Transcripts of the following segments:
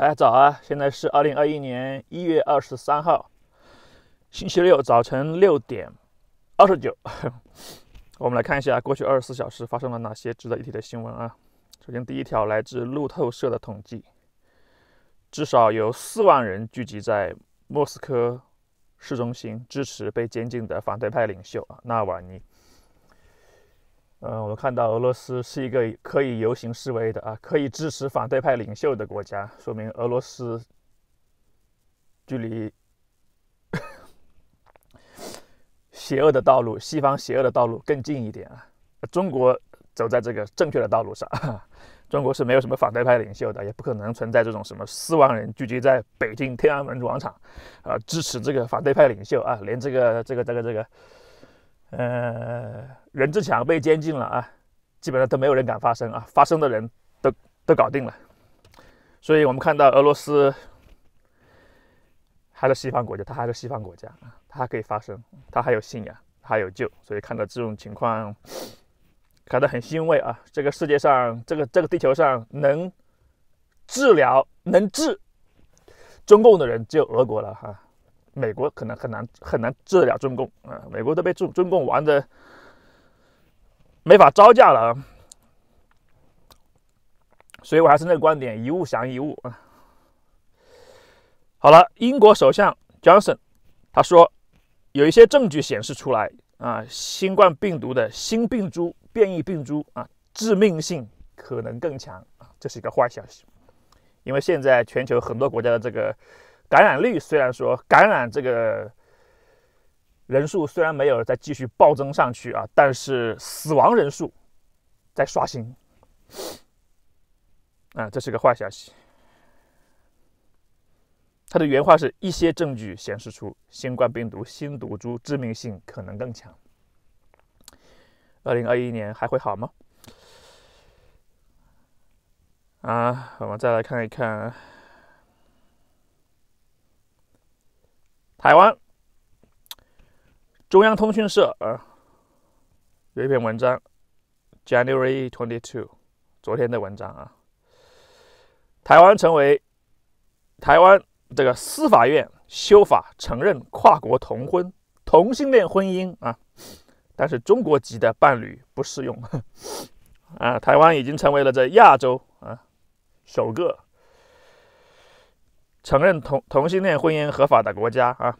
大家早啊！现在是二零二一年一月二十三号，星期六早晨六点二十九。我们来看一下过去二十四小时发生了哪些值得一提的新闻啊！首先，第一条来自路透社的统计，至少有四万人聚集在莫斯科市中心支持被监禁的反对派领袖啊纳瓦尼。呃，我们看到俄罗斯是一个可以游行示威的啊，可以支持反对派领袖的国家，说明俄罗斯距离邪恶的道路、西方邪恶的道路更近一点啊。中国走在这个正确的道路上，中国是没有什么反对派领袖的，也不可能存在这种什么四万人聚集在北京天安门广场啊，支持这个反对派领袖啊，连这个这个这个这个。呃，任志强被监禁了啊，基本上都没有人敢发声啊，发声的人都都搞定了，所以我们看到俄罗斯，还是西方国家，他还是西方国家啊，他可以发声，他还有信仰，他还有救，所以看到这种情况，感到很欣慰啊。这个世界上，这个这个地球上能治疗、能治中共的人，只有俄国了哈。美国可能很难很难治得了中共啊，美国都被中中共玩的没法招架了啊，所以我还是那个观点，一物降一物啊。好了，英国首相 Johnson 他说，有一些证据显示出来啊，新冠病毒的新病株变异病株啊，致命性可能更强啊，这是一个坏消息，因为现在全球很多国家的这个。感染率虽然说感染这个人数虽然没有再继续暴增上去啊，但是死亡人数在刷新啊，这是个坏消息。他的原话是一些证据显示出新冠病毒新毒株致命性可能更强。二零二一年还会好吗？啊，我们再来看一看。台湾中央通讯社啊有一篇文章，January twenty two，昨天的文章啊，台湾成为台湾这个司法院修法承认跨国同婚同性恋婚姻啊，但是中国籍的伴侣不适用 啊，台湾已经成为了这亚洲啊首个。承认同同性恋婚姻合法的国家啊，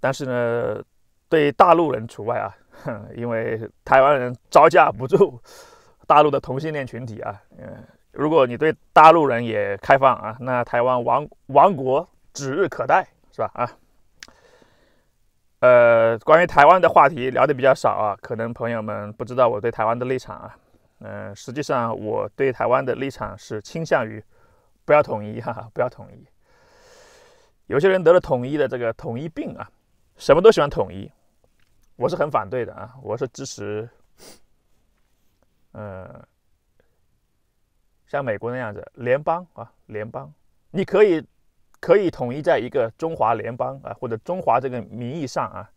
但是呢，对大陆人除外啊，因为台湾人招架不住 大陆的同性恋群体啊。嗯，如果你对大陆人也开放啊，那台湾亡亡国指日可待，是吧？啊，呃，关于台湾的话题聊得比较少啊，可能朋友们不知道我对台湾的立场啊。嗯，实际上我对台湾的立场是倾向于。不要统一，哈哈，不要统一。有些人得了统一的这个统一病啊，什么都喜欢统一，我是很反对的啊。我是支持，呃，像美国那样子，联邦啊，联邦，你可以可以统一在一个中华联邦啊，或者中华这个名义上啊，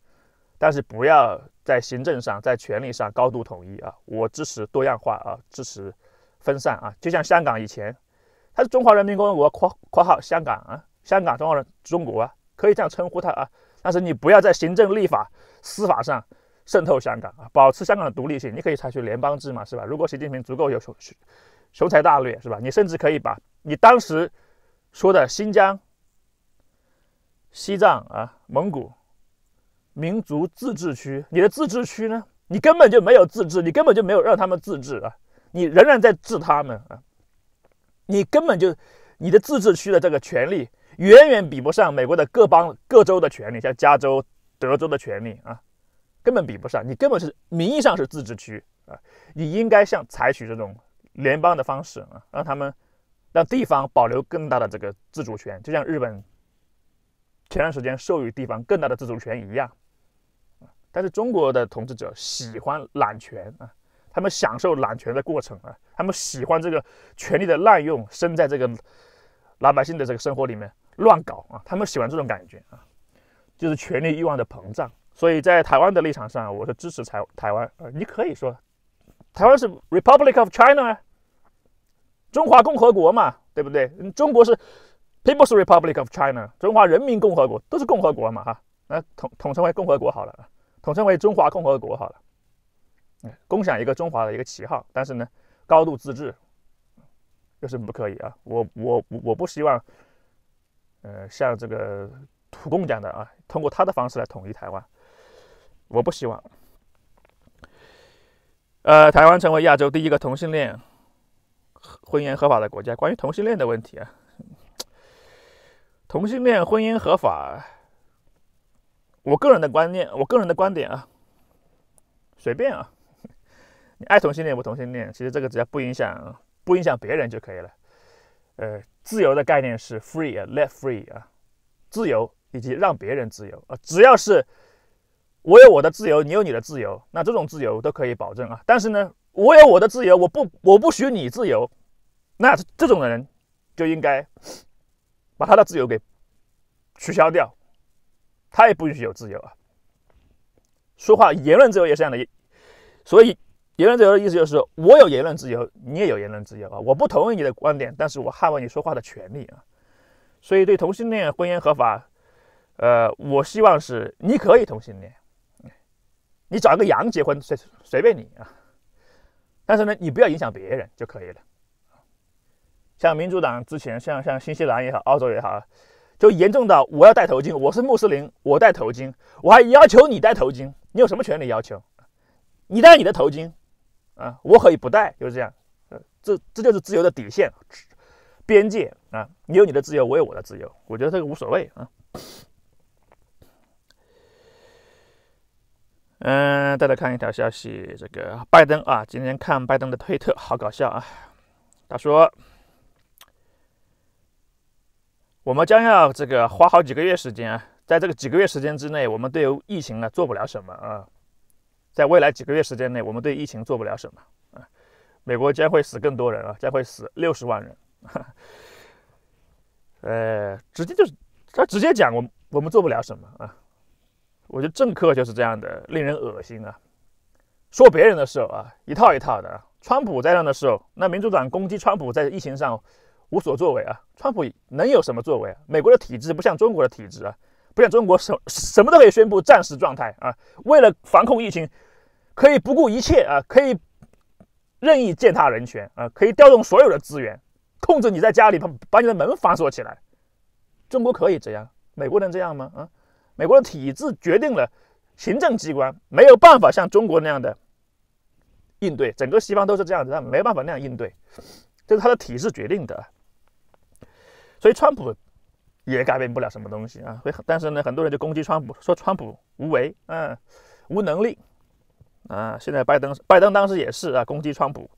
但是不要在行政上、在权力上高度统一啊。我支持多样化啊，支持分散啊，就像香港以前。他是中华人民共和国（括括号香港啊，香港，中华人中国啊，可以这样称呼他啊）。但是你不要在行政、立法、司法上渗透香港啊，保持香港的独立性。你可以采取联邦制嘛，是吧？如果习近平足够有雄雄才大略，是吧？你甚至可以把你当时说的新疆、西藏啊、蒙古民族自治区，你的自治区呢，你根本就没有自治，你根本就没有让他们自治啊，你仍然在治他们啊。你根本就，你的自治区的这个权利远远比不上美国的各邦各州的权利，像加州、德州的权利啊，根本比不上。你根本是名义上是自治区啊，你应该像采取这种联邦的方式啊，让他们让地方保留更大的这个自主权，就像日本前段时间授予地方更大的自主权一样。但是中国的统治者喜欢揽权啊。他们享受揽权的过程啊，他们喜欢这个权力的滥用，生在这个老百姓的这个生活里面乱搞啊，他们喜欢这种感觉啊，就是权力欲望的膨胀。所以在台湾的立场上，我是支持台台湾啊。你可以说台湾是 Republic of China，中华共和国嘛，对不对？中国是 People's Republic of China，中华人民共和国都是共和国嘛，哈，那统统称为共和国好了，统称为中华共和国好了。共享一个中华的一个旗号，但是呢，高度自治这是不可以啊！我我我不希望，呃，像这个土共讲的啊，通过他的方式来统一台湾，我不希望。呃，台湾成为亚洲第一个同性恋婚姻合法的国家。关于同性恋的问题啊，同性恋婚姻合法，我个人的观念，我个人的观点啊，随便啊。爱同性恋不同性恋，其实这个只要不影响、不影响别人就可以了。呃，自由的概念是 free 啊，let free 啊，自由以及让别人自由啊。只要是我有我的自由，你有你的自由，那这种自由都可以保证啊。但是呢，我有我的自由，我不我不许你自由，那这种的人就应该把他的自由给取消掉，他也不允许有自由啊。说话言论自由也是这样的，所以。言论自由的意思就是，我有言论自由，你也有言论自由啊！我不同意你的观点，但是我捍卫你说话的权利啊！所以对同性恋婚姻合法，呃，我希望是你可以同性恋，你找一个羊结婚随随便你啊！但是呢，你不要影响别人就可以了。像民主党之前，像像新西兰也好，澳洲也好，就严重到我要戴头巾，我是穆斯林，我戴头巾，我还要求你戴头巾，你有什么权利要求？你戴你的头巾。啊，我可以不带，就是这样，这这就是自由的底线、边界啊！你有你的自由，我有我的自由，我觉得这个无所谓啊。嗯，再来看一条消息，这个拜登啊，今天看拜登的推特，好搞笑啊！他说：“我们将要这个花好几个月时间，啊，在这个几个月时间之内，我们对疫情呢做不了什么啊。”在未来几个月时间内，我们对疫情做不了什么。啊，美国将会死更多人啊，将会死六十万人。呃，直接就是他直接讲，我我们做不了什么啊。我觉得政客就是这样的，令人恶心啊。说别人的时候啊，一套一套的。川普在那的时候，那民主党攻击川普在疫情上无所作为啊。川普能有什么作为？啊？美国的体制不像中国的体制啊。不像中国什什么都可以宣布战时状态啊，为了防控疫情，可以不顾一切啊，可以任意践踏人权啊，可以调动所有的资源，控制你在家里把把你的门反锁起来。中国可以这样，美国能这样吗？啊，美国的体制决定了行政机关没有办法像中国那样的应对，整个西方都是这样子，他没办法那样应对，这是他的体制决定的。所以川普。也改变不了什么东西啊！会，但是呢，很多人就攻击川普，说川普无为，嗯，无能力，啊，现在拜登，拜登当时也是啊，攻击川普，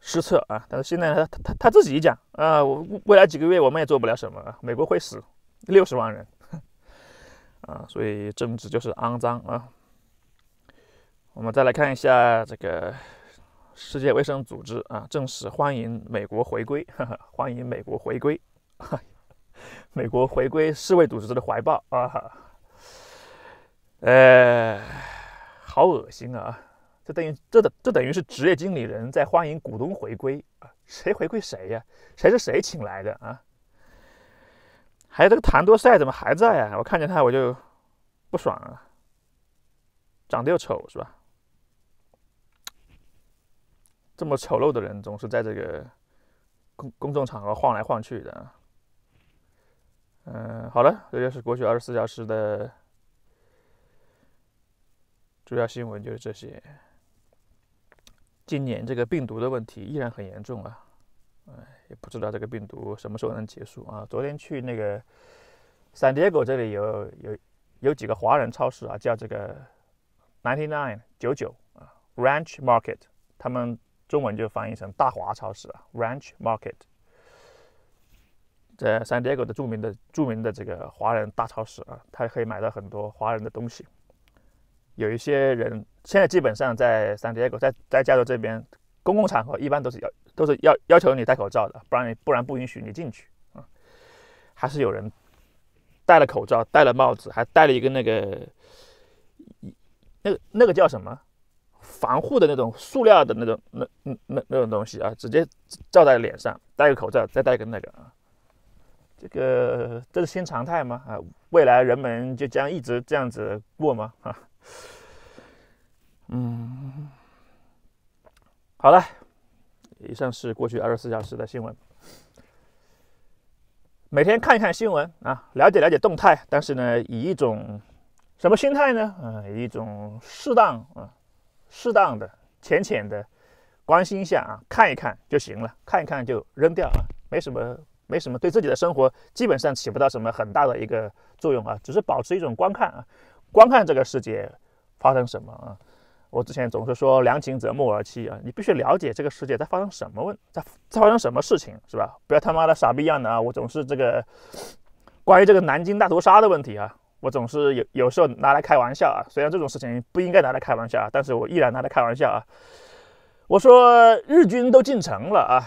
失策啊！但是现在他他他自己讲啊，我未来几个月我们也做不了什么，美国会死六十万人，啊，所以政治就是肮脏啊！我们再来看一下这个世界卫生组织啊，正式欢迎美国回归，欢迎美国回归。美国回归世卫组织的怀抱啊，呃，好恶心啊！这等于这等这等于是职业经理人在欢迎股东回归啊？谁回归谁呀？谁是谁请来的啊？还有这个谭多塞怎么还在啊？我看见他我就不爽啊！长得又丑是吧？这么丑陋的人总是在这个公公众场合晃来晃去的。嗯，好了，这就是过去二十四小时的主要新闻，就是这些。今年这个病毒的问题依然很严重啊，哎，也不知道这个病毒什么时候能结束啊。昨天去那个 Diego 这里有有有几个华人超市啊，叫这个 Ninety Nine 九九啊，Ranch Market，他们中文就翻译成大华超市啊，Ranch Market。在 San Diego 的著名的著名的这个华人大超市啊，它可以买到很多华人的东西。有一些人现在基本上在 San Diego，在在加州这边，公共场合一般都是要都是要要求你戴口罩的，不然不然不允许你进去啊。还是有人戴了口罩，戴了帽子，还戴了一个那个那个那个叫什么防护的那种塑料的那种那那那那种东西啊，直接罩在脸上，戴个口罩，再戴个那个啊。这个这是新常态吗？啊，未来人们就将一直这样子过吗？啊，嗯，好了，以上是过去二十四小时的新闻。每天看一看新闻啊，了解了解动态，但是呢，以一种什么心态呢？啊，以一种适当啊，适当的、浅浅的关心一下啊，看一看就行了，看一看就扔掉啊，没什么。没什么，对自己的生活基本上起不到什么很大的一个作用啊，只是保持一种观看啊，观看这个世界发生什么啊。我之前总是说“良禽择木而栖”啊，你必须了解这个世界在发生什么问，在发生什么事情是吧？不要他妈的傻逼一样的啊！我总是这个关于这个南京大屠杀的问题啊，我总是有有时候拿来开玩笑啊，虽然这种事情不应该拿来开玩笑，啊，但是我依然拿来开玩笑啊。我说日军都进城了啊。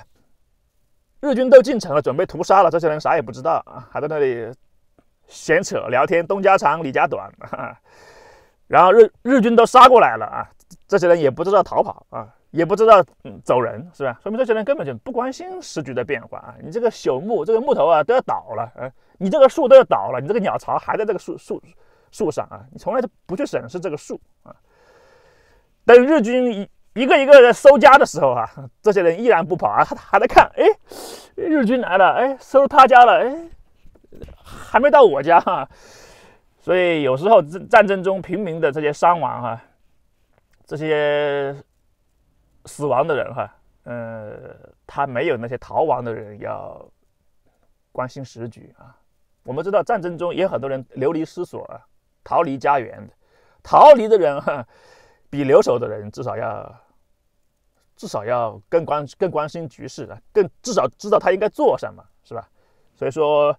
日军都进城了，准备屠杀了。这些人啥也不知道啊，还在那里闲扯聊天，东家长李家短。然后日日军都杀过来了啊，这些人也不知道逃跑啊，也不知道走人是吧？说明这些人根本就不关心时局的变化啊。你这个朽木，这个木头啊都要倒了啊，你这个树都要倒了，你这个鸟巢还在这个树树树上啊，你从来都不去审视这个树啊。等日军一一个一个收家的时候啊，这些人依然不跑啊，还在看，哎，日军来了，哎，收他家了，哎，还没到我家哈，所以有时候战战争中平民的这些伤亡哈，这些死亡的人哈，呃，他没有那些逃亡的人要关心时局啊。我们知道战争中也很多人流离失所，啊，逃离家园，逃离的人哈，比留守的人至少要。至少要更关更关心局势啊，更至少知道他应该做什么，是吧？所以说，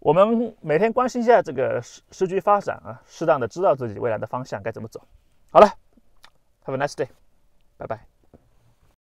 我们每天关心一下这个时时局发展啊，适当的知道自己未来的方向该怎么走。好了，Have a nice day，拜拜。